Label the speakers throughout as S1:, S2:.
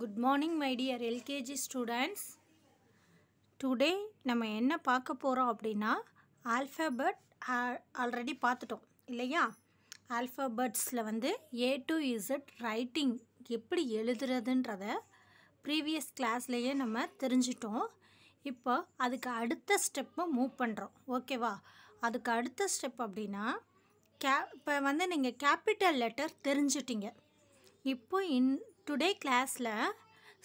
S1: Good morning my dear LKG students today நம்ம என்ன பார்க்க போகிறோம் அப்படின்னா ஆல்ஃபபெட் ஆல்ரெடி பார்த்துட்டோம் இல்லையா ஆல்ஃபபெட்ஸில் வந்து ஏ டு இசட் ரைட்டிங் எப்படி எழுதுறதுன்றத ப்ரீவியஸ் கிளாஸ்லேயே நம்ம தெரிஞ்சிட்டோம் இப்போ அதுக்கு அடுத்த ஸ்டெப்பை மூவ் பண்ணுறோம் ஓகேவா அதுக்கு அடுத்த ஸ்டெப் அப்படின்னா கே இப்போ வந்து நீங்கள் கேபிட்டல் லெட்டர் தெரிஞ்சிட்டிங்க இப்போ இன் டுடே கிளாஸில்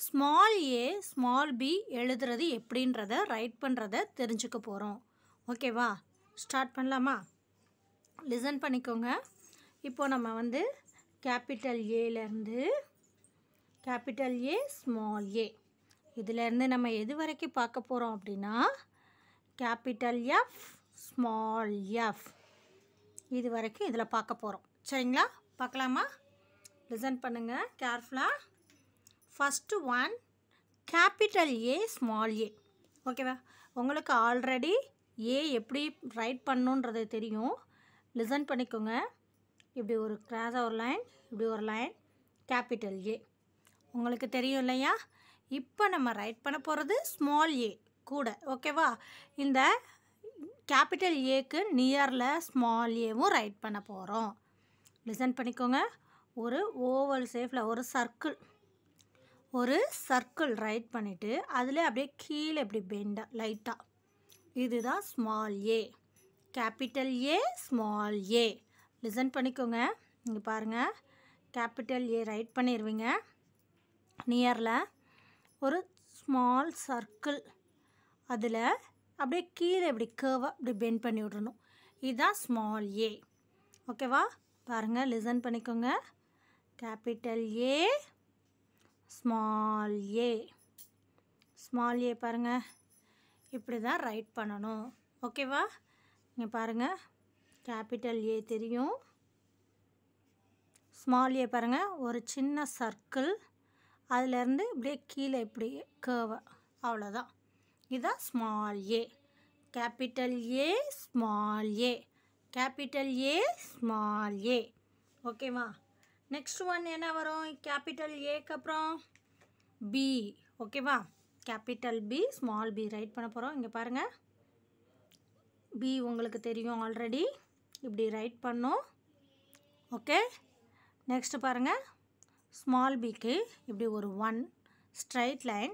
S1: ஸ்மால் ஏ ஸ்மால் பி எழுதுறது எப்படின்றத ரைட் பண்ணுறத தெரிஞ்சுக்க போகிறோம் ஓகேவா ஸ்டார்ட் பண்ணலாமா லிசன் பண்ணிக்கோங்க இப்போது நம்ம வந்து கேபிட்டல் ஏலேருந்து கேபிட்டல் ஏ ஸ்மால் ஏ இதிலேருந்து நம்ம எது வரைக்கும் பார்க்க போகிறோம் அப்படின்னா கேபிட்டல் எஃப் ஸ்மால் எஃப் இது வரைக்கும் இதில் பார்க்க போகிறோம் சரிங்களா பார்க்கலாமா லிசன் பண்ணுங்கள் கேர்ஃபுல்லாக first one capital A small A ஓகேவா உங்களுக்கு ஆல்ரெடி ஏ எப்படி ரைட் பண்ணுன்றது தெரியும் லிசன் பண்ணிக்கோங்க இப்படி ஒரு கிராஸாக ஒரு லைன் இப்படி ஒரு லைன் கேபிட்டல் ஏ உங்களுக்கு தெரியும் இல்லையா இப்போ நம்ம ரைட் பண்ண போகிறது ஸ்மால் ஏ கூட ஓகேவா இந்த கேபிட்டல் ஏக்கு நியரில் ஸ்மால் ஏவும் ரைட் பண்ண போகிறோம் லிசன் பண்ணிக்கோங்க ஒரு ஓவல் ஷேஃபில் ஒரு சர்க்கிள் ஒரு சர்க்கிள் ரைட் பண்ணிவிட்டு அதில் அப்படியே கீழே இப்படி பெண்டாக லைட்டாக இதுதான் small A capital A small A listen பண்ணிக்கோங்க இங்கே பாருங்கள் கேபிட்டல் ஏ ரைட் பண்ணிடுவீங்க நியரில் ஒரு ஸ்மால் சர்க்கிள் அதில் அப்படியே கீழே இப்படி கேர்வாக இப்படி பெண்ட் பண்ணி விடணும் இதுதான் ஸ்மால் ஏ ஓகேவா பாருங்கள் லிசன் பண்ணிக்கோங்க capital A small A small A பாருங்கள் இப்படி தான் ரைட் பண்ணணும் ஓகேவா இங்கே பாருங்கள் கேபிட்டல் ஏ தெரியும் ஸ்மால் ஏ பாருங்கள் ஒரு சின்ன சர்க்கிள் அதிலேருந்து இப்படியே கீழே இப்படி கேவை அவ்வளோதான் இதுதான் small A capital A small A capital A small A ஓகேவா நெக்ஸ்ட் ஒன் என்ன வரும் கேபிட்டல் ஏக்கு அப்புறம் பி ஓகேவா capital B small B write பண்ண போகிறோம் இங்கே பாருங்கள் பி உங்களுக்கு தெரியும் ஆல்ரெடி இப்படி ரைட் பண்ணும் ஓகே நெக்ஸ்ட்டு பாருங்கள் ஸ்மால் பிக்கு இப்படி ஒரு ஒன் ஸ்ட்ரைட் லைன்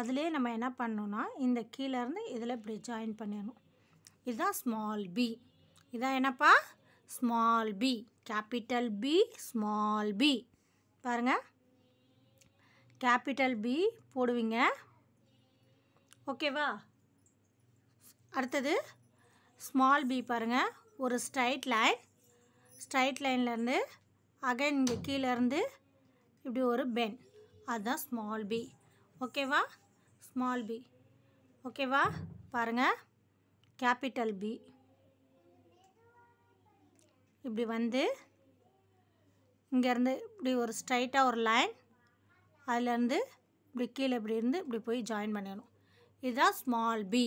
S1: அதிலே நம்ம என்ன பண்ணோன்னா இந்த கீழேருந்து இதில் இப்படி ஜாயின் பண்ணிடணும் இதுதான் ஸ்மால் பி இதான் என்னப்பா small B capital B small B பாருங்கள் கேபிட்டல் பி போடுவீங்க ஓகேவா அடுத்தது ஸ்மால் பி பாருங்கள் ஒரு ஸ்ட்ரைட் லைன் ஸ்ட்ரைட் லைன்லேருந்து அகைன் இங்கே கீழேருந்து இப்படி ஒரு பென் அதுதான் ஸ்மால் பி ஓகேவா ஸ்மால் பி ஓகேவா பாருங்கள் கேபிட்டல் பி இப்படி வந்து இங்கேருந்து இப்படி ஒரு ஸ்ட்ரைட்டாக ஒரு லைன் அதுலேருந்து இப்படி கீழே இப்படி இருந்து இப்படி போய் ஜாயின் பண்ணிடணும் இதுதான் small B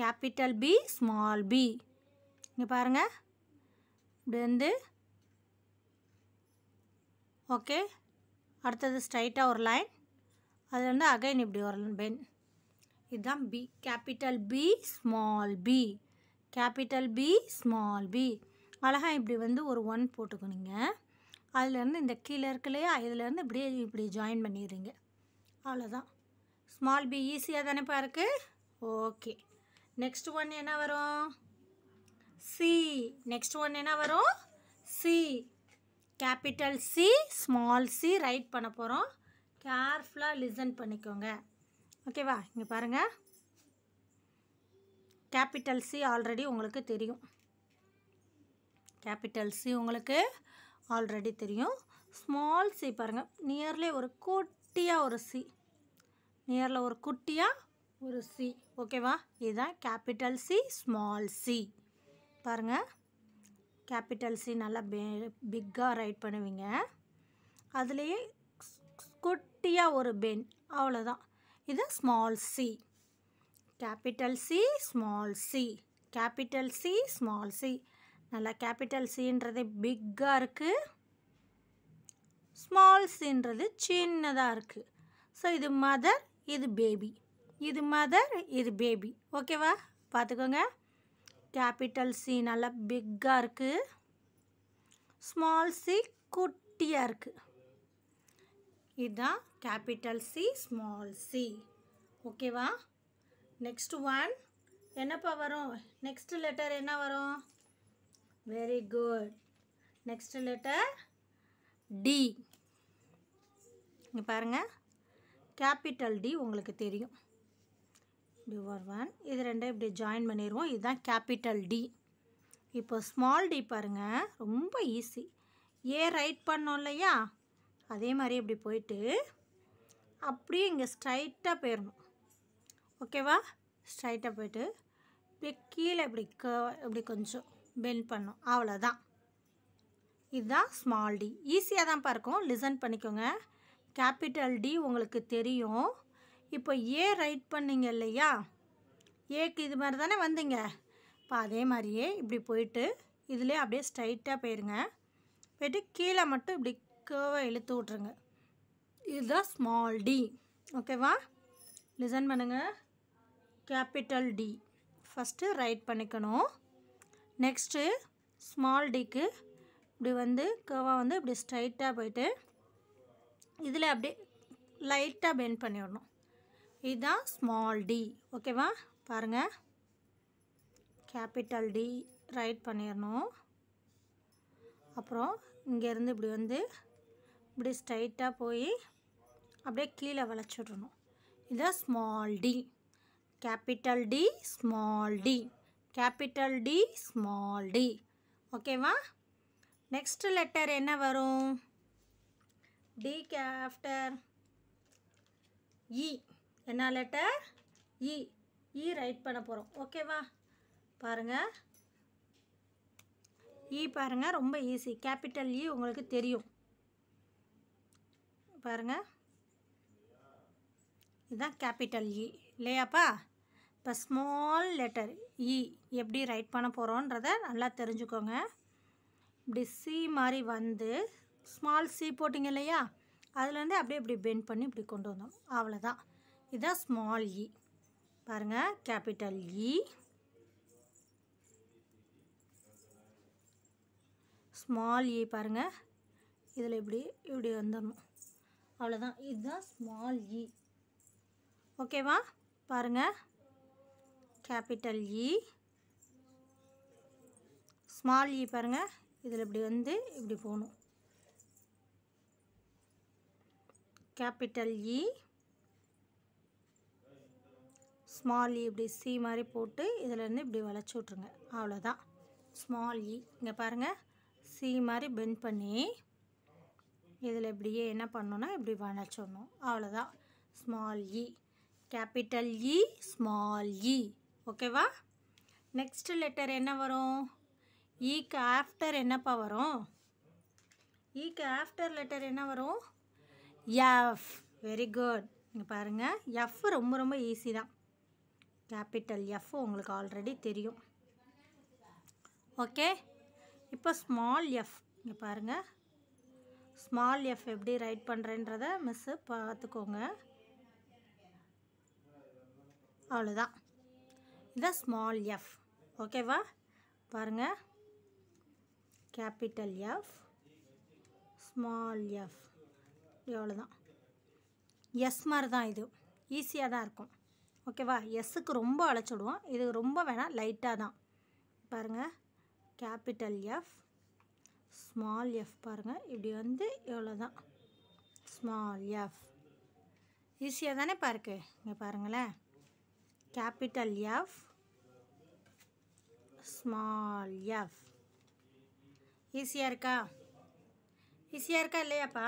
S1: capital B small B இங்கே பாருங்கள் இப்படி வந்து ஓகே அடுத்தது ஸ்ட்ரைட்டாக ஒரு லைன் அதில் வந்து அகைன் இப்படி ஒரு பென் இதுதான் B capital B small B capital B small B அழகாக இப்படி வந்து ஒரு ஒன் போட்டுக்கணுங்க அதுலேருந்து இந்த கீழே இருக்கு இதுலேருந்து இப்படியே இப்படி ஜாயின் பண்ணிடுறீங்க அவ்வளோதான் ஸ்மால் பி ஈஸியாக தானேப்பா இருக்குது ஓகே நெக்ஸ்ட் ஒன் என்ன வரும் சி நெக்ஸ்ட் ஒன் என்ன வரும் C capital C small C write பண்ண போகிறோம் கேர்ஃபுல்லாக லிசன் பண்ணிக்கோங்க ஓகேவா இங்கே பாருங்கள் கேபிட்டல் சி ஆல்ரெடி உங்களுக்கு தெரியும் கேபிட்டல் சி உங்களுக்கு ஆல்ரெடி தெரியும் ஸ்மால் சி பாருங்கள் நியர்லி ஒரு குட்டியாக ஒரு சி நியரில் ஒரு குட்டியாக ஒரு சி ஓகேவா இதுதான் கேபிட்டல் சி ஸ்மால் சி பாருங்கள் கேபிட்டல் சி நல்லா பிக்காக ரைட் பண்ணுவீங்க அதுலேயே குட்டியாக ஒரு பென் அவ்வளோதான் இது small C capital C small C capital C small C நல்லா கேபிட்டல் சின்றது பிக்காக இருக்குது ஸ்மால் சின்றது சின்னதாக இருக்குது ஸோ இது மதர் இது பேபி இது மதர் இது பேபி ஓகேவா பார்த்துக்கோங்க கேபிட்டல் சி நல்லா பிக்காக இருக்குது ஸ்மால் சி குட்டியாக இருக்குது இதுதான் கேபிட்டல் சி ஸ்மால் சி ஓகேவா நெக்ஸ்ட் ஒன் என்னப்பா வரும் நெக்ஸ்ட் லெட்டர் என்ன வரும் very good next letter D இங்கு பாருங்கள் capital டி உங்களுக்கு தெரியும் டிவர் ஒன் இது ரெண்டும் இப்படி ஜாயின் பண்ணிடுவோம் இதுதான் capital டி இப்போ ஸ்மால் டி பாருங்கள் ரொம்ப ஈஸி ஏ ரைட் பண்ணோம் இல்லையா அதே மரி இப்படி போயிட்டு அப்படியே இங்கே ஸ்ட்ரைட்டாக போயிடணும் ஓகேவா ஸ்ட்ரைட்டாக போயிட்டு up கீழே இப்படி க இப்படி கொஞ்சம் பெண்ட் பண்ணும் அவ்வளோதான் இதுதான் ஸ்மால் டி ஈஸியாக தான்ப்பா இருக்கும் லிசன் பண்ணிக்கோங்க கேபிட்டல் டி உங்களுக்கு தெரியும் இப்போ ஏ ரைட் பண்ணிங்க இல்லையா ஏக்கு இது மாதிரி தானே வந்தீங்க இப்போ அதே மாதிரியே இப்படி போயிட்டு இதிலே அப்படியே ஸ்ட்ரைட்டாக போயிருங்க போயிட்டு கீழே மட்டும் இப்படி கேவை இழுத்து விட்ருங்க இதுதான் ஸ்மால் டி ஓகேவா லிசன் பண்ணுங்கள் கேபிட்டல் டி ஃபஸ்ட்டு ரைட் பண்ணிக்கணும் நெக்ஸ்ட்டு ஸ்மால் டிக்கு இப்படி வந்து கவா வந்து இப்படி ஸ்ட்ரைட்டாக போயிட்டு இதில் அப்படியே லைட்டாக பெண்ட் பண்ணி விடணும் இதுதான் ஸ்மால் டி ஓகேவா பாருங்கள் கேபிட்டல் டி ரைட் பண்ணிடணும் அப்புறம் இங்கேருந்து இப்படி வந்து இப்படி ஸ்ட்ரைட்டாக போய் அப்படியே கீழே வளைச்சிடணும் இதுதான் small D capital D small D capital D small D ஓகேவா நெக்ஸ்ட் லெட்டர் என்ன வரும் டி ஆஃப்டர் இ என்ன லெட்டர் இ இ ரைட் பண்ண போகிறோம் ஓகேவா பாருங்கள் இ e பாருங்கள் ரொம்ப ஈஸி கேபிட்டல் இ உங்களுக்கு தெரியும் பாருங்கள் இதுதான் கேபிட்டல் இ e. இல்லையாப்பா இப்போ ஸ்மால் லெட்டர் இ எப்படி ரைட் பண்ண போகிறோன்றத நல்லா தெரிஞ்சுக்கோங்க இப்படி சி மாதிரி வந்து ஸ்மால் சி போட்டிங்க இல்லையா அதுலேருந்து அப்படியே இப்படி பெண்ட் பண்ணி இப்படி கொண்டு வந்தோம் அவ்வளோதான் இதுதான் ஸ்மால் இ e. பாருங்கள் capital E e. Small E e பாருங்கள் இதில் இப்படி இப்படி வந்துடணும் அவ்வளோதான் இதுதான் ஸ்மால் இ ஓகேவா பாருங்கள் capital E e. Small E e பாருங்கள் இதில் இப்படி வந்து இப்படி போகணும் கேபிட்டல் இ ஸ்மால் இ இப்படி சி மாதிரி போட்டு இதிலேருந்து இப்படி வளைச்சி விட்ருங்க அவ்வளோதான் ஸ்மால் இ e. இங்கே பாருங்கள் சி மாதிரி பெண்ட் பண்ணி இதில் இப்படியே என்ன பண்ணோன்னா இப்படி வளைச்சிடணும் அவ்வளோதான் small E capital E small E ஓகேவா நெக்ஸ்ட் லெட்டர் என்ன வரும் ஈக்கு e ஆஃப்டர் என்னப்பா வரும் ஈக்கு ஆஃப்டர் லெட்டர் என்ன வரும் எஃப் வெரி குட் நீங்கள் பாருங்கள் எஃப் ரொம்ப ரொம்ப ஈஸி தான் கேபிட்டல் எஃப் உங்களுக்கு ஆல்ரெடி தெரியும் ஓகே இப்போ ஸ்மால் எஃப் இங்கே பாருங்கள் ஸ்மால் எஃப் எப்படி ரைட் பண்ணுறேன்றத மிஸ்ஸு பார்த்துக்கோங்க அவ்வளோதான் இதான் ஸ்மால் எஃப் ஓகேவா பாருங்கள் கேபிட்டல் எஃப் ஸ்மால் எஃப் எவ்வளோ தான் எஸ் மாதிரி தான் இது ஈஸியாக தான் இருக்கும் ஓகேவா எஸ்ஸுக்கு ரொம்ப அழைச்சிடுவோம் இது ரொம்ப வேணால் லைட்டாக தான் பாருங்கள் கேபிட்டல் எஃப் ஸ்மால் எஃப் பாருங்கள் இப்படி வந்து எவ்வளோ தான் ஸ்மால் எஃப் ஈஸியாக தானே பாருக்கு இங்கே பாருங்களேன் capital F, small f. ஈஸியாக இருக்கா ஈஸியாக இருக்கா இல்லையாப்பா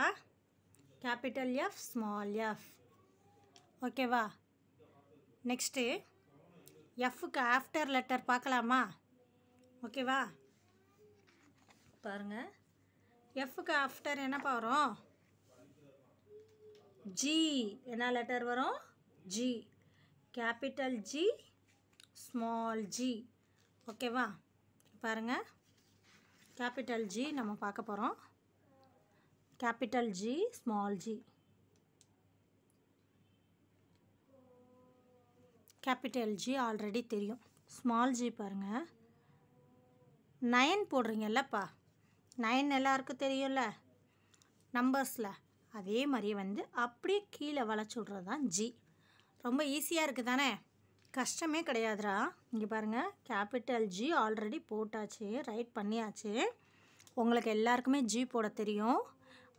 S1: கேபிட்டல் எஃப் ஸ்மால் எஃப் ஓகேவா நெக்ஸ்ட்டு எஃப்க்கு ஆஃப்டர் லெட்டர் பார்க்கலாமா ஓகேவா பாருங்கள் எஃப்க்கு ஆஃப்டர் என்னப்பா வரும் ஜி என்ன லெட்டர் வரும் G capital G small G ஓகேவா பாருங்கள் கேபிட்டல் ஜி நம்ம பார்க்க போகிறோம் capital G small G capital G already தெரியும் ஸ்மால் ஜி பாருங்கள் நயன் போடுறீங்கல்லப்பா நயன் எல்லாருக்கும் தெரியும்ல நம்பர்ஸில் அதே மாதிரி வந்து அப்படியே கீழே வளைச்சுட்றது தான் ஜி ரொம்ப ஈஸியாக இருக்குது தானே கஷ்டமே கிடையாதுரா இங்கே பாருங்கள் கேபிட்டல் ஜி ஆல்ரெடி போட்டாச்சு ரைட் பண்ணியாச்சு உங்களுக்கு எல்லாருக்குமே ஜி போட தெரியும்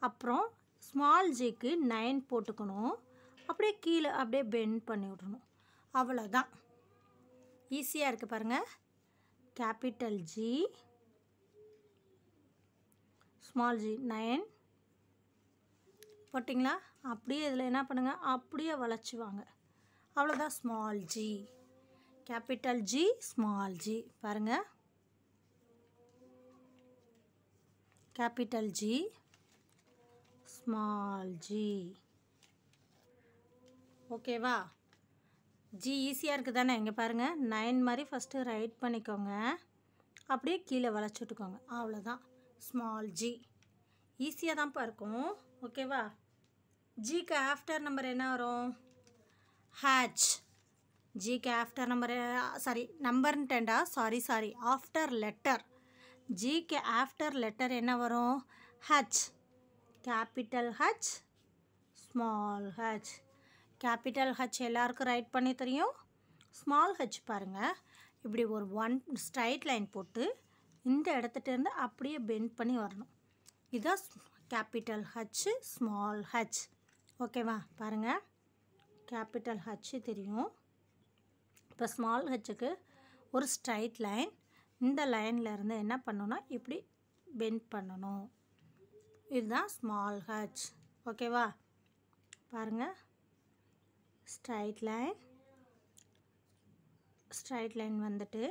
S1: அப்புறம் ஸ்மால் ஜிக்கு நைன் போட்டுக்கணும் அப்படியே கீழே அப்படியே பெண்ட் பண்ணி விடணும் அவ்வளோதான் ஈஸியாக இருக்குது பாருங்கள் capital G small G nine போட்டிங்களா அப்படியே இதில் என்ன பண்ணுங்கள் அப்படியே வாங்க அவ்வளோதான் small G capital G small G பாருங்கள் கேபிட்டல் ஜி ஸ்மால் ஜி ஓகேவா ஜி ஈஸியாக இருக்குது தானே இங்கே பாருங்கள் நைன் மாதிரி ஃபஸ்ட்டு ரைட் பண்ணிக்கோங்க அப்படியே கீழே வளைச்சி விட்டுக்கோங்க அவ்வளோதான் ஸ்மால் ஜி ஈஸியாக தான்ப்பா இருக்கும் ஓகேவா ஜிக்கு ஆஃப்டர் நம்பர் என்ன வரும் ஹேச் ஜிக்கு ஆஃப்டர் நம்பர் சாரி நம்பர்ன்ட்டேண்டா சாரி சாரி ஆஃப்டர் லெட்டர் ஜிக்கு ஆஃப்டர் லெட்டர் என்ன வரும் H capital H small H capital H எல்லாருக்கும் ரைட் பண்ணி தெரியும் ஸ்மால் ஹச் பாருங்கள் இப்படி ஒரு ஒன் ஸ்ட்ரைட் லைன் போட்டு இந்த இடத்துட்டேருந்து அப்படியே பெண்ட் பண்ணி வரணும் இதுதான் கேபிட்டல் ஹச் ஸ்மால் ஹச் ஓகேவா பாருங்கள் கேபிட்டல் ஹச்சு தெரியும் இப்போ ஸ்மால் ஹச்சுக்கு ஒரு ஸ்ட்ரைட் லைன் இந்த லைன்லேருந்து என்ன பண்ணணும்னா இப்படி பெண்ட் பண்ணணும் இதுதான் ஸ்மால் ஹச் ஓகேவா பாருங்கள் ஸ்ட்ரைட் லைன் ஸ்ட்ரைட் லைன் வந்துட்டு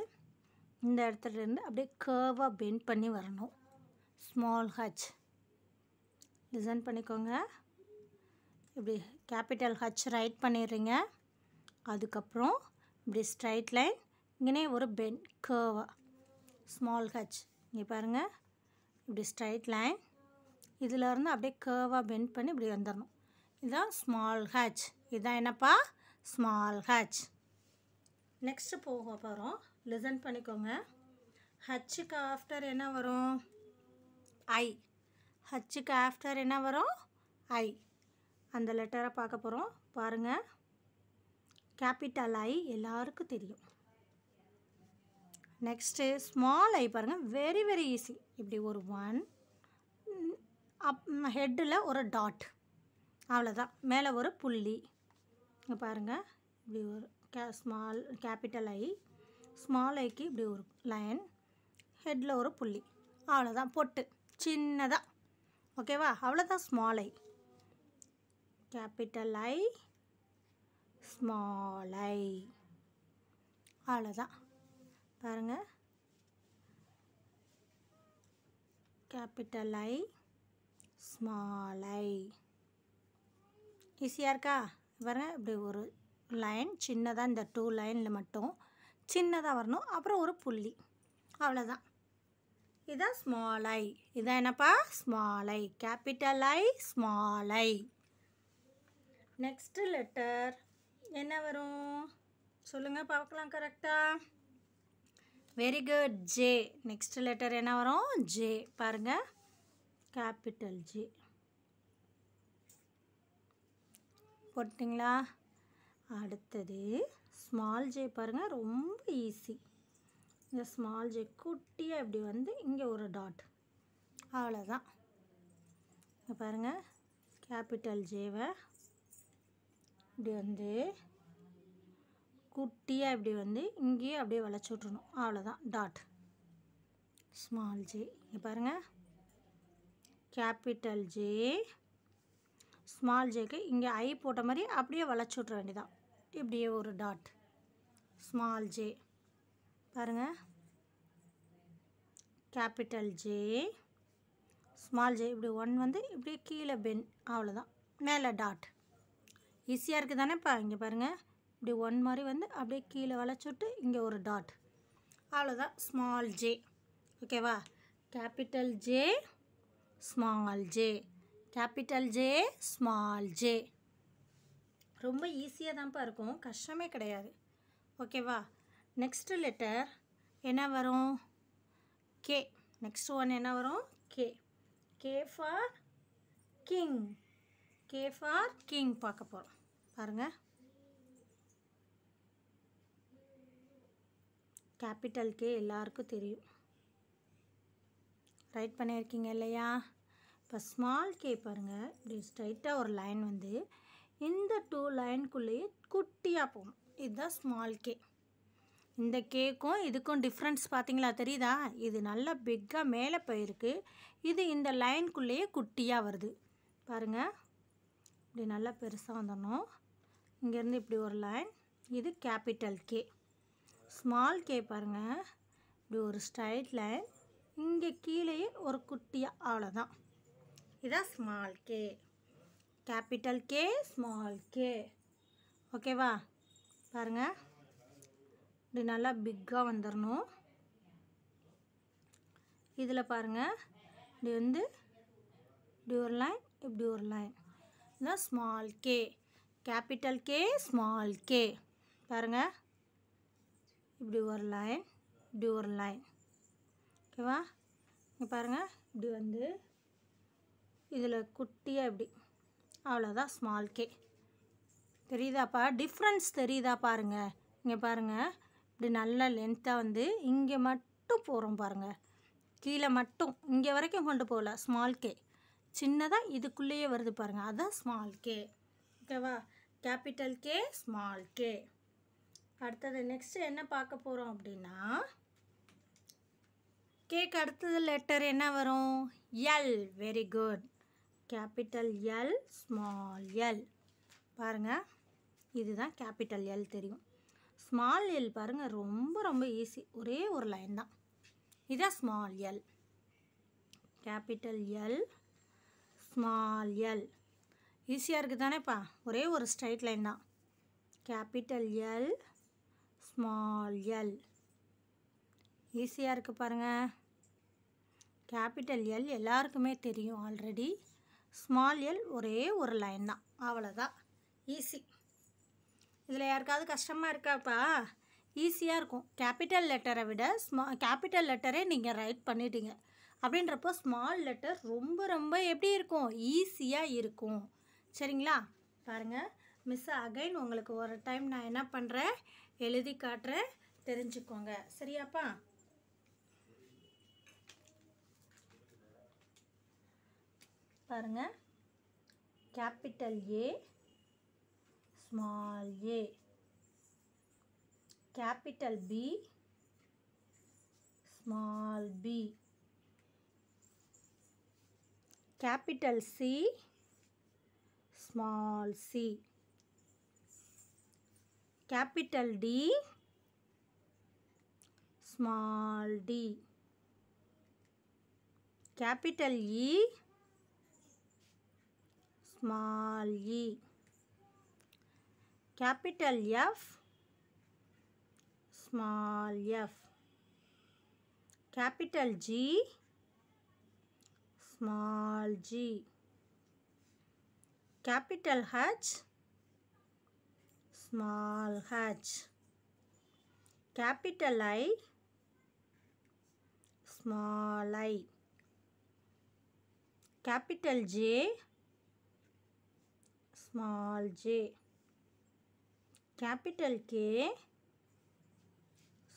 S1: இந்த இடத்துலேருந்து அப்படியே கேர்வாக பெண்ட் பண்ணி வரணும் ஸ்மால் ஹச் லிசன் பண்ணிக்கோங்க இப்படி கேபிட்டல் ஹச் ரைட் பண்ணிடுறீங்க அதுக்கப்புறம் இப்படி ஸ்ட்ரைட் லைன் இங்கேனே ஒரு பென் கேர்வா ஸ்மால் ஹச் இங்கே பாருங்கள் இப்படி ஸ்ட்ரைட் லைன் இதிலேருந்து அப்படியே கேர்வாக பெண்ட் பண்ணி இப்படி வந்துடணும் இதுதான் ஸ்மால் ஹச் இதுதான் என்னப்பா ஸ்மால் ஹச் நெக்ஸ்ட்டு போக போகிறோம் லிசன் பண்ணிக்கோங்க ஹச்சுக்கு ஆஃப்டர் என்ன வரும் ஐ ஹச்சுக்கு ஆஃப்டர் என்ன வரும் ஐ அந்த லெட்டரை பார்க்க போகிறோம் பாருங்கள் கேபிட்டல் ஐ எல்லாருக்கும் தெரியும் நெக்ஸ்ட்டு ஸ்மால் ஐ பாருங்கள் வெரி வெரி ஈஸி இப்படி ஒரு ஒன் அப் ஹெட்டில் ஒரு டாட் அவ்வளோதான் மேலே ஒரு புள்ளி இங்கே பாருங்கள் இப்படி ஒரு K small capital I small ஐக்கு இப்படி ஒரு லைன் ஹெட்டில் ஒரு புள்ளி அவ்வளோதான் பொட்டு சின்னதாக ஓகேவா அவ்வளோதான் small I capital I small I அவ்வளோதான் பாருங்கள் கேபிட்டல் ஐ ஸ்மால் ஐ ஈஸியாக இருக்கா பாருங்கள் இப்படி ஒரு லைன் சின்னதாக இந்த டூ லைனில் மட்டும் சின்னதாக வரணும் அப்புறம் ஒரு புள்ளி அவ்வளோதான் இதான் ஸ்மால் ஐ இதான் என்னப்பா small I capital I small I next letter என்ன வரும் சொல்லுங்கள் பார்க்கலாம் கரெக்டாக very good J next letter என்ன வரும் ஜே பாருங்கள் கேபிட்டல் ஜே போட்டிங்களா அடுத்தது ஸ்மால் ஜே பாருங்கள் ரொம்ப ஈஸி இந்த ஸ்மால் ஜே குட்டியாக இப்படி வந்து இங்கே ஒரு டாட் அவ்வளோதான் இங்கே பாருங்கள் கேபிட்டல் ஜேவை இப்படி வந்து குட்டியாக இப்படி வந்து இங்கேயே அப்படியே வளைச்சி விட்றணும் அவ்வளோதான் டாட் ஸ்மால் ஜே இங்கே பாருங்கள் கேபிட்டல் ஜே ஸ்மால் ஜேக்கு இங்கே ஐ போட்ட மாதிரி அப்படியே வளைச்சி விட்ற வேண்டியதான் இப்படியே ஒரு டாட் ஸ்மால் ஜே பாருங்கள் கேபிட்டல் ஜே ஸ்மால் ஜே இப்படி ஒன் வந்து இப்படியே கீழே பென் அவ்வளோதான் மேலே டாட் ஈஸியாக இருக்குது தானேப்பா இங்கே பாருங்கள் இப்படி ஒன் மாதிரி வந்து அப்படியே கீழே வளைச்சுட்டு இங்கே ஒரு டாட் அவ்வளோதான் ஸ்மால் ஜே ஓகேவா capital J small J capital J small J ரொம்ப ஈஸியாக தான்ப்பா இருக்கும் கஷ்டமே கிடையாது ஓகேவா நெக்ஸ்ட் லெட்டர் என்ன வரும் கே நெக்ஸ்ட் ஒன் என்ன வரும் K K for king K for king பார்க்க போகிறோம் பாருங்கள் கேபிட்டல் கே எல்லாருக்கும் தெரியும் ரைட் பண்ணியிருக்கீங்க இல்லையா இப்போ ஸ்மால் கே பாருங்கள் இப்படி ஸ்ட்ரைட்டாக ஒரு லைன் வந்து இந்த டூ லைனுக்குள்ளேயே குட்டியாக போகும் இதுதான் ஸ்மால் கே இந்த கேக்கும் இதுக்கும் டிஃப்ரென்ஸ் பார்த்தீங்களா தெரியுதா இது நல்லா பிக்காக மேலே போயிருக்கு இது இந்த லைனுக்குள்ளேயே குட்டியாக வருது பாருங்கள் இப்படி நல்லா பெருசாக வந்துடணும் இங்கேருந்து இப்படி ஒரு லைன் இது கேபிட்டல் கே ஸ்மால் கே பாருங்கள் இப்படி ஒரு ஸ்ட்ரைட் லைன் இங்கே கீழேயே ஒரு குட்டியாக அவ்வளோதான் இதான் small K capital K small K ஓகேவா பாருங்கள் இப்படி நல்லா பிக்காக வந்துடணும் இதில் பாருங்கள் இப்படி வந்து இப்படி ஒரு லைன் இப்படி ஒரு லைன் இதுதான் small K capital K small K பாருங்கள் இப்படி ஒரு லைன் இப்படி ஒரு லைன் ஓகேவா இங்கே பாருங்கள் இப்படி வந்து இதில் குட்டியாக இப்படி அவ்வளோதான் ஸ்மால் கே தெரியுதாப்பா டிஃப்ரென்ஸ் தெரியுதா பாருங்கள் இங்கே பாருங்கள் இப்படி நல்ல லென்த்தாக வந்து இங்கே மட்டும் போகிறோம் பாருங்கள் கீழே மட்டும் இங்கே வரைக்கும் கொண்டு போகல ஸ்மால் கே சின்னதாக இதுக்குள்ளேயே வருது பாருங்கள் அதுதான் ஸ்மால் கே ஓகேவா கேபிட்டல் கே ஸ்மால் கே அடுத்தது நெக்ஸ்ட்டு என்ன பார்க்க போகிறோம் அப்படின்னா கேக்கு அடுத்தது லெட்டர் என்ன வரும் L very good capital L small L பாருங்கள் இதுதான் கேபிட்டல் எல் தெரியும் ஸ்மால் எல் பாருங்கள் ரொம்ப ரொம்ப ஈஸி ஒரே ஒரு லைன் தான் இதுதான் small L capital L small L ஈஸியாக இருக்குது தானேப்பா ஒரே ஒரு ஸ்ட்ரைட் லைன் தான் கேபிட்டல் எல் ஸ்மால் எல் ஈஸியாக இருக்குது பாருங்கள் கேபிட்டல் எல் எல்லாருக்குமே தெரியும் ஆல்ரெடி ஸ்மால் எல் ஒரே ஒரு லைன் தான் அவ்வளோதான் ஈஸி இதில் யாருக்காவது கஷ்டமாக இருக்காப்பா ஈஸியாக இருக்கும் கேபிட்டல் லெட்டரை விட ஸ்மா கேபிட்டல் லெட்டரே நீங்கள் ரைட் பண்ணிட்டீங்க அப்படின்றப்போ ஸ்மால் லெட்டர் ரொம்ப ரொம்ப எப்படி இருக்கும் ஈஸியாக இருக்கும் சரிங்களா பாருங்கள் மிஸ் அகைன் உங்களுக்கு ஒரு டைம் நான் என்ன பண்ணுறேன் எழுதி காட்டுறேன் தெரிஞ்சுக்கோங்க சரியாப்பா பாருங்கள் capital A small A capital B small B capital C small c. Capital D, small d. Capital E, small e. Capital F, small f. Capital G, small g. capital H small h capital I small i capital J small j capital K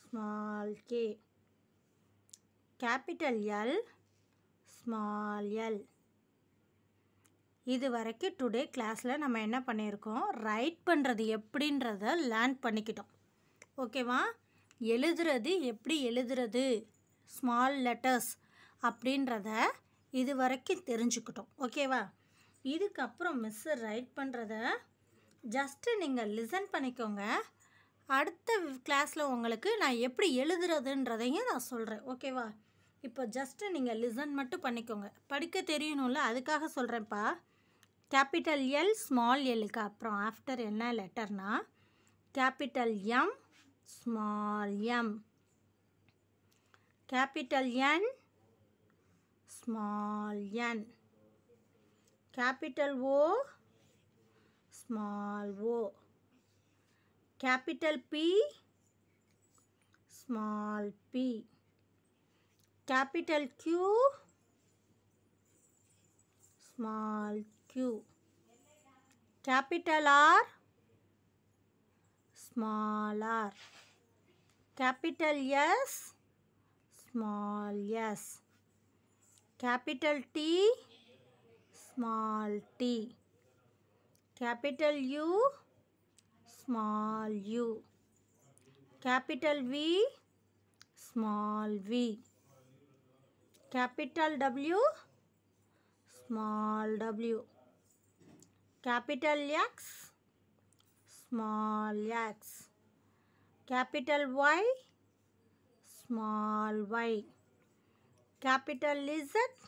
S1: small k capital L small l இது வரைக்கும் today கிளாஸில் நம்ம என்ன பண்ணியிருக்கோம் right பண்ணுறது எப்படின்றத learn பண்ணிக்கிட்டோம் ஓகேவா எழுதுறது எப்படி எழுதுறது ஸ்மால் லெட்டர்ஸ் அப்படின்றத இது வரைக்கும் தெரிஞ்சுக்கிட்டோம் ஓகேவா இதுக்கப்புறம் மிஸ்ஸு ரைட் பண்ணுறத ஜஸ்ட்டு நீங்கள் லிசன் பண்ணிக்கோங்க அடுத்த கிளாஸில் உங்களுக்கு நான் எப்படி எழுதுறதுன்றதையும் நான் சொல்கிறேன் ஓகேவா இப்போ ஜஸ்ட்டு நீங்கள் லிசன் மட்டும் பண்ணிக்கோங்க படிக்க தெரியணும்ல அதுக்காக சொல்கிறேன்ப்பா capital L small l க்கு அப்புறம் ஆஃப்டர் என்ன லெட்டர்னா capital M small m capital N small n capital O small o capital P small p capital Q small Q. Capital R, small r. Capital S, small s. Capital T, small t. Capital U, small u. Capital V, small v. Capital W, small w. capital X, small x, capital Y, small y, capital Z,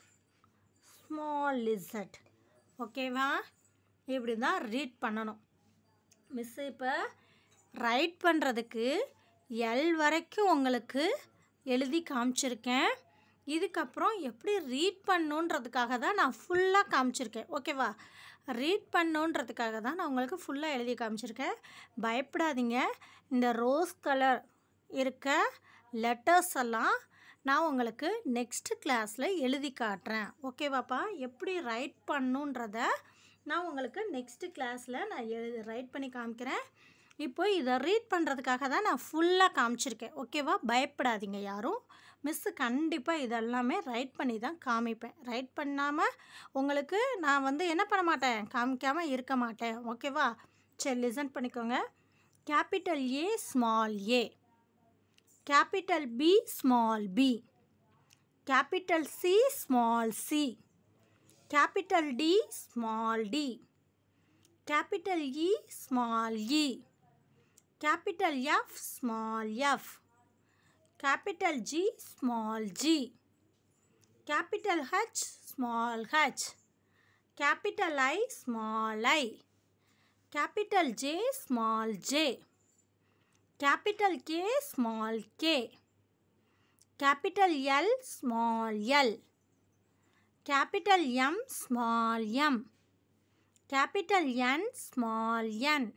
S1: small z. ஓகேவா இப்படி தான் read பண்ணணும் miss இப்போ right பண்ணுறதுக்கு L வரைக்கும் உங்களுக்கு எழுதி காமிச்சிருக்கேன் இதுக்கப்புறம் எப்படி ரீட் பண்ணுன்றதுக்காக தான் நான் ஃபுல்லாக காமிச்சிருக்கேன் ஓகேவா ரீட் பண்ணுன்றதுக்காக தான் நான் உங்களுக்கு ஃபுல்லாக எழுதி காமிச்சிருக்கேன் பயப்படாதீங்க இந்த ரோஸ் கலர் இருக்க லெட்டர்ஸ் எல்லாம் நான் உங்களுக்கு நெக்ஸ்ட் கிளாஸில் எழுதி காட்டுறேன் ஓகேவாப்பா எப்படி ரைட் பண்ணுன்றத நான் உங்களுக்கு நெக்ஸ்ட் கிளாஸில் நான் எழுதி ரைட் பண்ணி காமிக்கிறேன் இப்போ இதை ரீட் பண்ணுறதுக்காக தான் நான் ஃபுல்லாக காமிச்சிருக்கேன் ஓகேவா பயப்படாதீங்க யாரும் மிஸ்ஸு கண்டிப்பாக இதெல்லாமே ரைட் பண்ணி தான் காமிப்பேன் ரைட் பண்ணாமல் உங்களுக்கு நான் வந்து என்ன பண்ண மாட்டேன் காமிக்காமல் இருக்க மாட்டேன் ஓகேவா சரி லிசன் பண்ணிக்கோங்க capital A small A capital B small B capital C small C capital D small D capital E small E capital F small F capital G, small g, capital H, small h, capital I, small i, capital J, small j, capital K, small k, capital L, small l, capital M, small m, capital N, small n,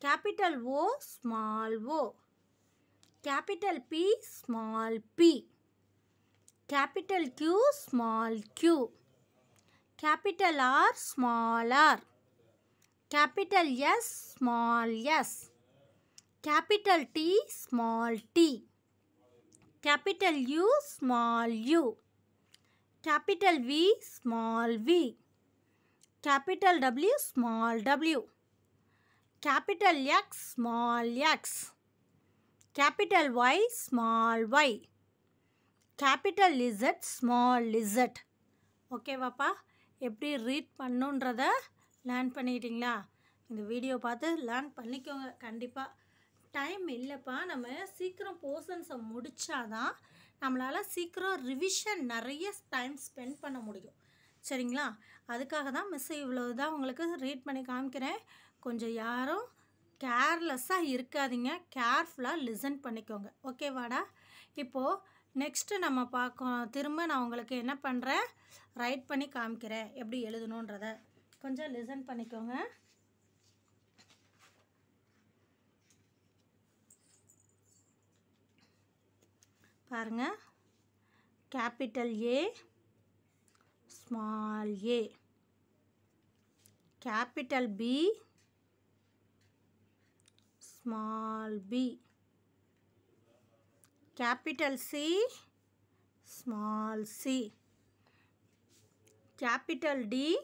S1: capital O, small o. capital P, small p, capital Q, small q, capital R, small r, capital S, small s, capital T, small t, capital U, small u, capital V, small v, capital W, small w, capital X, small x capital Y small Y Capital Z, small z. ஓகேவாப்பா எப்படி read பண்ணுன்றத learn பண்ணிக்கிட்டிங்களா இந்த video பார்த்து learn பண்ணிக்கோங்க கண்டிப்பாக time இல்லைப்பா நம்ம சீக்கிரம் போர்ஷன்ஸை முடித்தாதான் நம்மளால் சீக்கிரம் ரிவிஷன் நிறைய டைம் ஸ்பெண்ட் பண்ண முடியும் சரிங்களா அதுக்காக தான் மிஸ் இவ்வளோ தான் உங்களுக்கு ரீட் பண்ணி காமிக்கிறேன் கொஞ்சம் யாரும் கேர்லெஸ்ஸாக இருக்காதிங்க கேர்ஃபுல்லாக லிசன் பண்ணிக்கோங்க ஓகேவாடா இப்போது நெக்ஸ்ட்டு நம்ம பார்க்க திரும்ப நான் உங்களுக்கு என்ன பண்ணுறேன் ரைட் பண்ணி காமிக்கிறேன் எப்படி எழுதணுன்றத கொஞ்சம் லிசன் பண்ணிக்கோங்க பாருங்கள் capital A small A capital B small b. Capital C, small c. Capital D,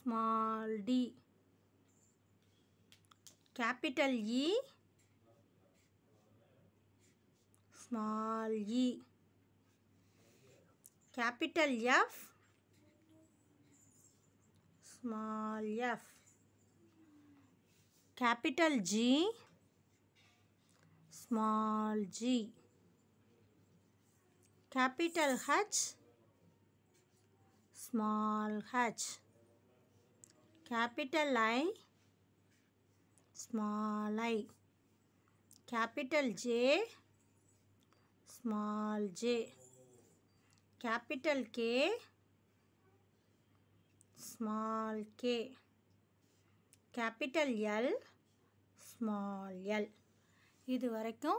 S1: small d. Capital E, small e. Capital F, small f. capital G, small g, capital H, small h, capital I, small i, capital J, small j, capital K, small k, capital L, small L இது வரைக்கும்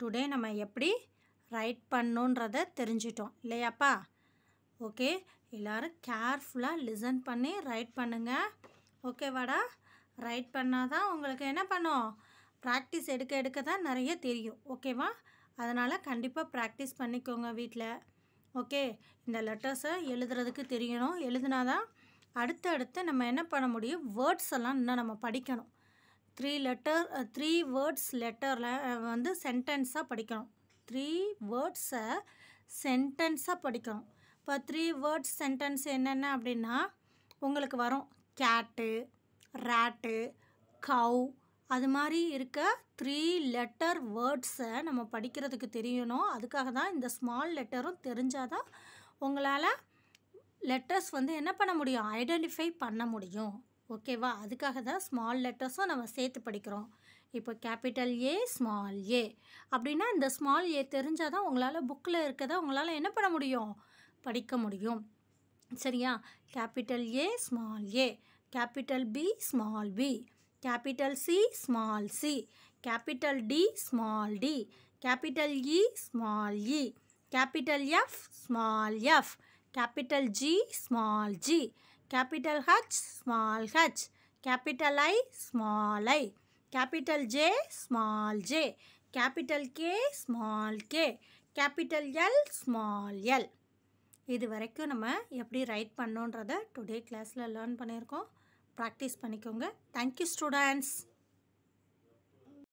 S1: today நம்ம எப்படி right பண்ணுன்றத தெரிஞ்சிட்டோம் இல்லையாப்பா okay எல்லோரும் கேர்ஃபுல்லாக listen பண்ணி right பண்ணுங்கள் ஓகேவாடா right பண்ணால் தான் உங்களுக்கு என்ன பண்ணும் ப்ராக்டிஸ் எடுக்க எடுக்க தான் நிறைய தெரியும் ஓகேவா அதனால் கண்டிப்பாக ப்ராக்டிஸ் பண்ணிக்கோங்க வீட்டில் ஓகே இந்த லெட்டர்ஸை எழுதுறதுக்கு தெரியணும் எழுதுனா தான் அடுத்து நம்ம என்ன பண்ண முடியும் வேர்ட்ஸ் எல்லாம் இன்னும் நம்ம படிக்கணும் த்ரீ லெட்டர் த்ரீ வேர்ட்ஸ் லெட்டரில் வந்து சென்டென்ஸாக படிக்கணும் த்ரீ வேர்ட்ஸை சென்டென்ஸாக படிக்கணும் இப்போ த்ரீ வேர்ட்ஸ் சென்டென்ஸ் என்னென்ன அப்படின்னா உங்களுக்கு வரும் கேட்டு ரேட்டு கவு அது மாதிரி இருக்க த்ரீ லெட்டர் வேர்ட்ஸை நம்ம படிக்கிறதுக்கு தெரியணும் அதுக்காக தான் இந்த ஸ்மால் லெட்டரும் தெரிஞ்சால் தான் உங்களால் லெட்டர்ஸ் வந்து என்ன பண்ண முடியும் ஐடென்டிஃபை பண்ண முடியும் ஓகேவா அதுக்காக தான் ஸ்மால் லெட்டர்ஸும் நம்ம சேர்த்து படிக்கிறோம் இப்போ கேபிட்டல் ஏ ஸ்மால் ஏ அப்படின்னா இந்த ஸ்மால் ஏ தெரிஞ்சால் தான் உங்களால் புக்கில் இருக்கதை உங்களால் என்ன பண்ண முடியும் படிக்க முடியும் சரியா capital A small A capital B small B capital C small C capital D small D capital E small E capital F small F capital G small G capital H, small h, capital I, small i, capital J, small j, capital K, small k, capital L, small l. இது வரைக்கும் நம்ம எப்படி write பண்ணோன்றதை today கிளாஸில் learn பண்ணியிருக்கோம் practice பண்ணிக்கோங்க thank you students